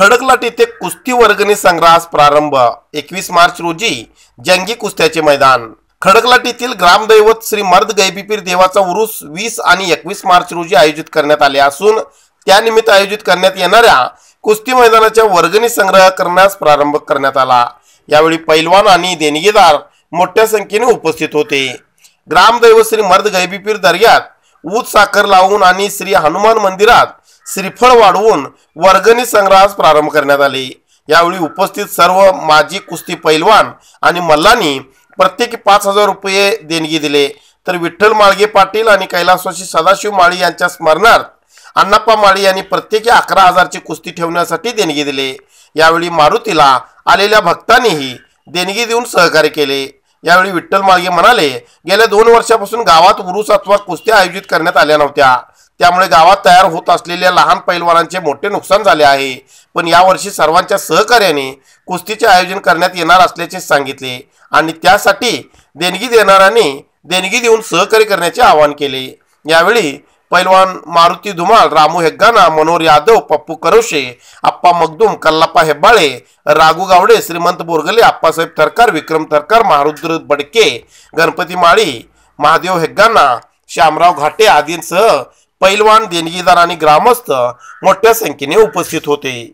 खडकलाट येथे कुस्ती वर्गणी संग्रहास प्रारंभ एकवीस मार्च रोजी जंगी कुस्त्याचे मैदान खडकलाट येथील ग्रामदैवत श्री मर्द गैबीपीर देवाचा उरुस वीस आणि एकवीस मार्च रोजी आयोजित करण्यात आले असून त्यानिमित्त आयोजित करण्यात येणाऱ्या कुस्ती मैदानाच्या वर्गणी संग्रह करण्यास प्रारंभ करण्यात आला यावेळी पैलवान आणि देणगीदार मोठ्या संख्येने उपस्थित होते ग्रामदैवत श्री मर्द गैबीपीर दर्ग्यात ऊत साखर लावून आणि श्री हनुमान मंदिरात श्रीफळ वाढवून वर्गणी संग्रहास प्रारंभ करण्यात आले यावेळी उपस्थित सर्व माजी कुस्ती पैलवान आणि मल्लांनी प्रत्येकी पाच हजार रुपये देणगी दिले तर विठ्ठल माळगे पाटील आणि कैलासवाशी सदाशिव माळी यांच्या स्मरणार्थ अण्णाप्पा माळी यांनी प्रत्येकी अकरा हजारची कुस्ती ठेवण्यासाठी देणगी दिले यावेळी मारुतीला आलेल्या भक्तांनीही देणगी देऊन सहकार्य केले यावेळी विठ्ठल माळगे म्हणाले गेल्या दोन वर्षापासून गावात उरुस अथवा कुस्त्या आयोजित करण्यात आल्या नव्हत्या त्यामुळे गावात तयार होत असलेल्या लहान पैलवानांचे मोठे नुकसान झाले आहे पण यावर्षी सर्वांच्या सहकार्याने कुस्तीचे आयोजन करण्यात येणार असल्याचे सांगितले आणि त्यासाठी देणगी देणाऱ्यांनी देणगी देऊन सहकार्य करण्याचे आवाहन केले यावेळी पैलवान मारुती धुमाळ रामू हेग्गाना मनोहर यादव पप्पू करोशे आप्पा मगदूम कल्लाप्पा हेब्बाळे रागू गावडे श्रीमंत बोरगले आप्पासाहेब थरकार विक्रम तरकर महारुद्र बडके गणपती माळी महादेव हेग्गाना श्यामराव घाटे आदींसह पैलवान देणगीदार आणि ग्रामस्थ मोठ्या संख्येने उपस्थित होते